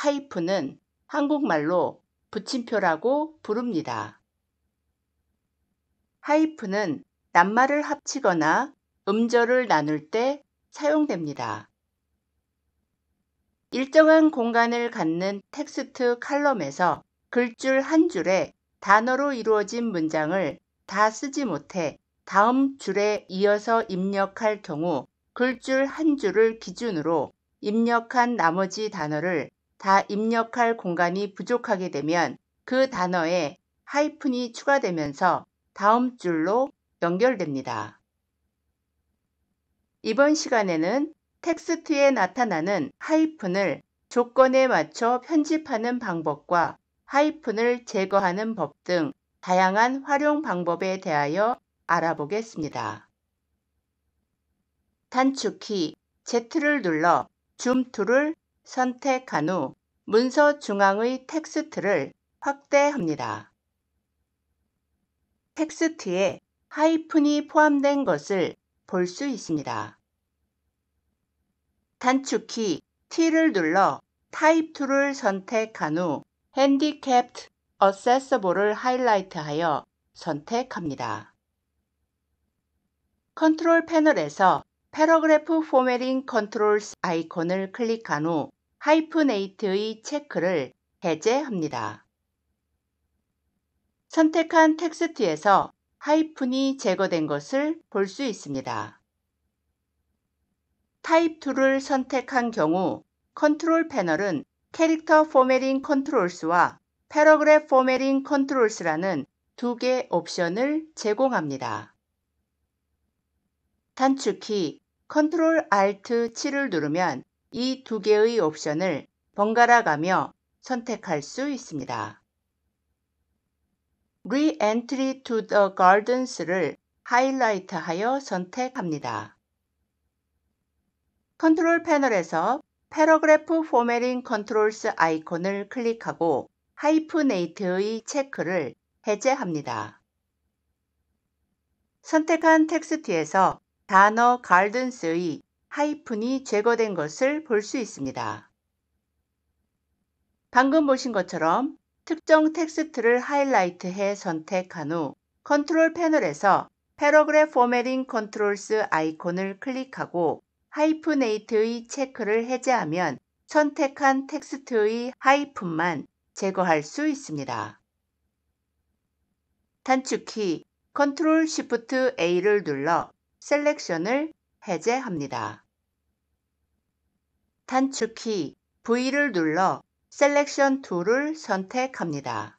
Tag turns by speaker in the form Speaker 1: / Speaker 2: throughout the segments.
Speaker 1: 하이프는 한국말로 붙임표라고 부릅니다. 하이프는 낱말을 합치거나 음절을 나눌 때 사용됩니다. 일정한 공간을 갖는 텍스트 칼럼에서 글줄 한 줄에 단어로 이루어진 문장을 다 쓰지 못해 다음 줄에 이어서 입력할 경우 글줄 한 줄을 기준으로 입력한 나머지 단어를 다 입력할 공간이 부족하게 되면 그 단어에 하이픈이 추가되면서 다음 줄로 연결됩니다. 이번 시간에는 텍스트에 나타나는 하이픈을 조건에 맞춰 편집하는 방법과 하이픈을 제거하는 법 등 다양한 활용 방법에 대하여 알아보겠습니다. 단축키 Z를 눌러 줌2를 선택한 후 문서 중앙의 텍스트를 확대합니다. 텍스트에 하이픈이 포함된 것을 볼 수 있습니다. 단축키 T를 눌러 t y p e 2를 선택한 후 Handicapped Accessible을 하이라이트하여 선택합니다. 컨트롤 패널에서 Paragraph a r f o m t t 패러그래프 포메링 컨트롤 아이콘을 클릭한 후 하이픈네이트의 체크를 해제합니다. 선택한 텍스트에서 하이픈이 제거된 것을 볼 수 있습니다. 타입 2를 선택한 경우 컨트롤 패널은 캐릭터 포메링 컨트롤스와 패러그래프 포메링 컨트롤스라는 두 개의 옵션을 제공합니다. 단축키 Ctrl Alt 7을 누르면 이두 개의 옵션을 번갈아 가며 선택할 수 있습니다. Re-entry to the Gardens를 하이라이트하여 선택합니다. 컨트롤 패널에서 Paragraph Formatting Controls 아이콘을 클릭하고 하이프네이트의 체크를 해제합니다. 선택한 텍스트에서 단어 g a r d e n s 의 하이픈이 제거된 것을 볼 수 있습니다. 방금 보신 것처럼 특정 텍스트를 하이라이트해 선택한 후 컨트롤 패널에서 패러그래프 포매팅 컨트롤스 아이콘을 클릭하고 하이픈에이트의 체크를 해제하면 선택한 텍스트의 하이픈만 제거할 수 있습니다. 단축키 컨트롤 시프트 A를 눌러 셀렉션을 해제합니다. 단축키 V를 눌러 셀렉션 툴을 선택합니다.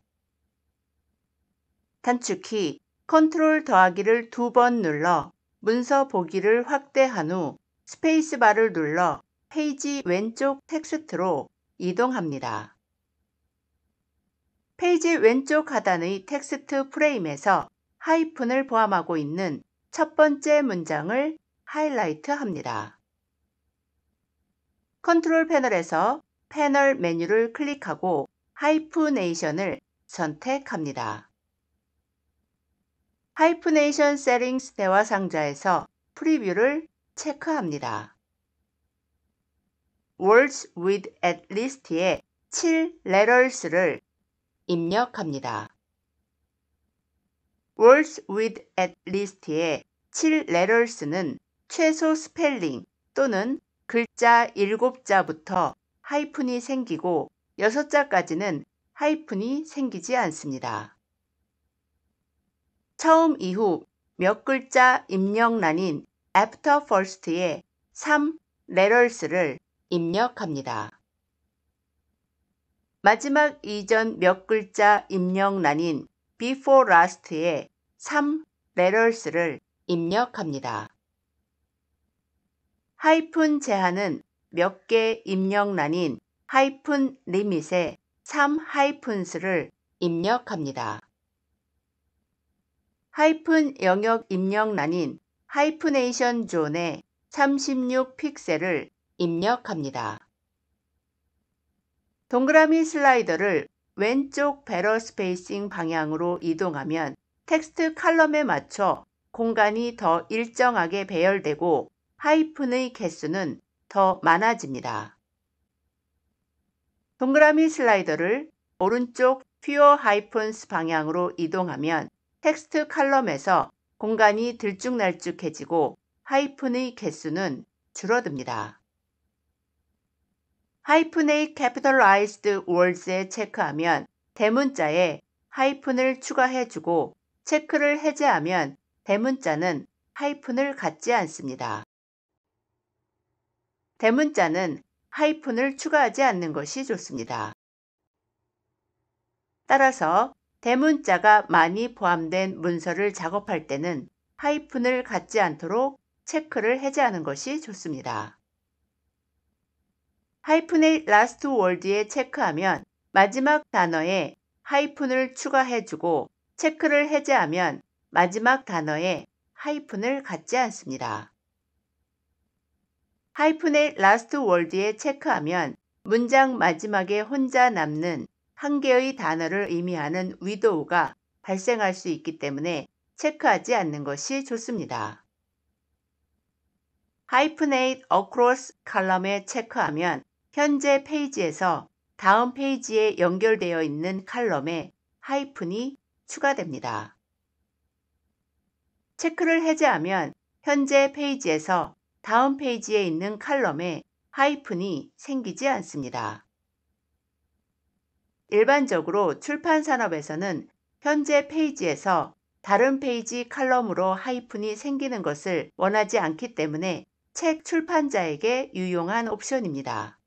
Speaker 1: 단축키 컨트롤 더하기를 두 번 눌러 문서 보기를 확대한 후 스페이스바를 눌러 페이지 왼쪽 텍스트로 이동합니다. 페이지 왼쪽 하단의 텍스트 프레임에서 하이픈을 포함하고 있는 첫 번째 문장을 하이라이트 합니다. 컨트롤 패널에서 패널 메뉴를 클릭하고 하이프네이션을 선택합니다. 하이프네이션 세팅스 대화 상자에서 프리뷰를 체크합니다. words with at least에 7 letters를 입력합니다. words with at least에 7 letters는 최소 스펠링 또는 글자 7자부터 하이픈이 생기고 6자까지는 하이픈이 생기지 않습니다. 처음 이후 몇 글자 입력란인 after first에 3 letters를 입력합니다. 마지막 이전 몇 글자 입력란인 before last에 3 letters를 입력합니다. 하이픈 제한은 몇 개 입력란인 하이픈 리밋에 3 하이픈스를 입력합니다. 하이픈 영역 입력란인 하이프네이션 존에 36 픽셀을 입력합니다. 동그라미 슬라이더를 왼쪽 배럴 스페이싱 방향으로 이동하면 텍스트 칼럼에 맞춰 공간이 더 일정하게 배열되고 하이픈의 개수는 더 많아집니다. 동그라미 슬라이더를 오른쪽 퓨어 하이픈스 방향으로 이동하면 텍스트 칼럼에서 공간이 들쭉날쭉해지고 하이픈의 개수는 줄어듭니다. 하이픈의 capitalized words에 체크하면 대문자에 하이픈을 추가해주고 체크를 해제하면 대문자는 하이픈을 갖지 않습니다. 대문자는 하이픈을 추가하지 않는 것이 좋습니다. 따라서 대문자가 많이 포함된 문서를 작업할 때는 하이픈을 갖지 않도록 체크를 해제하는 것이 좋습니다. 하이픈의 라스트 월드에 체크하면 마지막 단어에 하이픈을 추가해주고 체크를 해제하면 마지막 단어에 하이픈을 갖지 않습니다. 하이픈의 라스트 월드에 체크하면 문장 마지막에 혼자 남는 한 개의 단어를 의미하는 위도우가 발생할 수 있기 때문에 체크하지 않는 것이 좋습니다. 하이픈에잇 어크로스 칼럼에 체크하면 현재 페이지에서 다음 페이지에 연결되어 있는 칼럼에 하이픈이 추가됩니다. 체크를 해제하면 현재 페이지에서 다음 페이지에 있는 칼럼에 하이픈이 생기지 않습니다. 일반적으로 출판 산업에서는 현재 페이지에서 다른 페이지 칼럼으로 하이픈이 생기는 것을 원하지 않기 때문에 책 출판자에게 유용한 옵션입니다.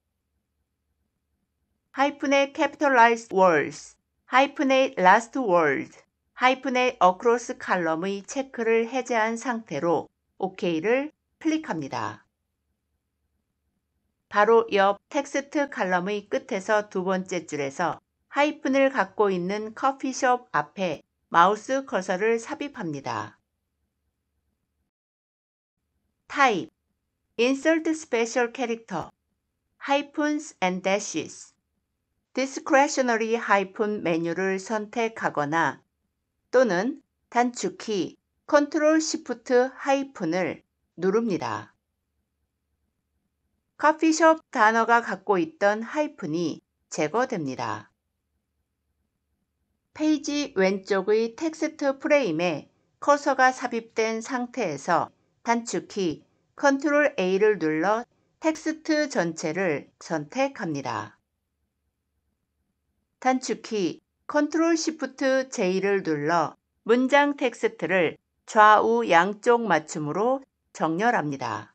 Speaker 1: 하이픈의 Capitalized Words, 하이픈의 Last Word, 하이픈의 Across 칼럼의 체크를 해제한 상태로 OK를 클릭합니다. 바로 옆 텍스트 칼럼의 끝에서 두 번째 줄에서 하이픈을 갖고 있는 커피숍 앞에 마우스 커서를 삽입합니다. 타입 Insert Special Character Hyphens and Dashes Discretionary 하이픈 메뉴를 선택하거나 또는 단축키 Ctrl Shift 하이픈을 누릅니다. 커피숍 단어가 갖고 있던 하이픈이 제거됩니다. 페이지 왼쪽의 텍스트 프레임에 커서가 삽입된 상태에서 단축키 Ctrl A를 눌러 텍스트 전체를 선택합니다. 단축키 Ctrl Shift J를 눌러 문장 텍스트를 좌우 양쪽 맞춤으로 정렬합니다.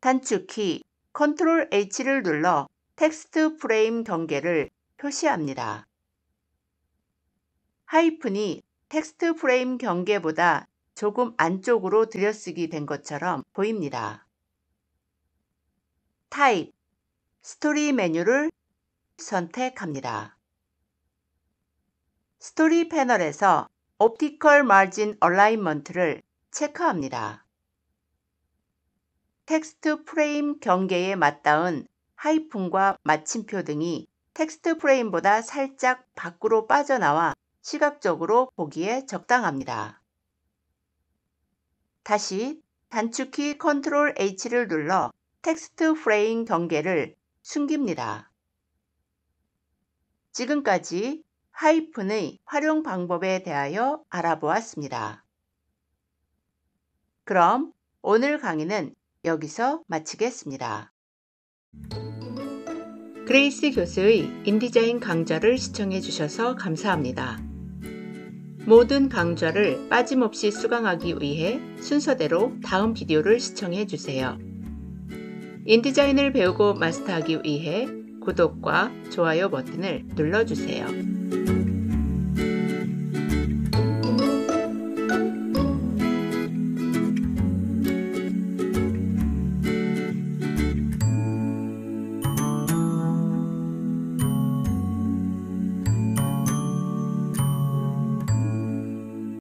Speaker 1: 단축키 Ctrl H를 눌러 텍스트 프레임 경계를 표시합니다. 하이픈이 텍스트 프레임 경계보다 조금 안쪽으로 들여쓰기 된 것처럼 보입니다. 타입, 스토리 메뉴를 선택합니다. 스토리 패널에서 옵티컬 마진 얼라인먼트를 체크합니다. 텍스트 프레임 경계에 맞닿은 하이픈과 마침표 등이 텍스트 프레임보다 살짝 밖으로 빠져나와 시각적으로 보기에 적당합니다. 다시 단축키 Ctrl H를 눌러 텍스트 프레임 경계를 숨깁니다. 지금까지 하이픈의 활용 방법에 대하여 알아보았습니다. 그럼 오늘 강의는 여기서 마치겠습니다. 그레이스 교수의 인디자인 강좌를 시청해 주셔서 감사합니다. 모든 강좌를 빠짐없이 수강하기 위해 순서대로 다음 비디오를 시청해 주세요. 인디자인을 배우고 마스터하기 위해 구독과 좋아요 버튼을 눌러주세요.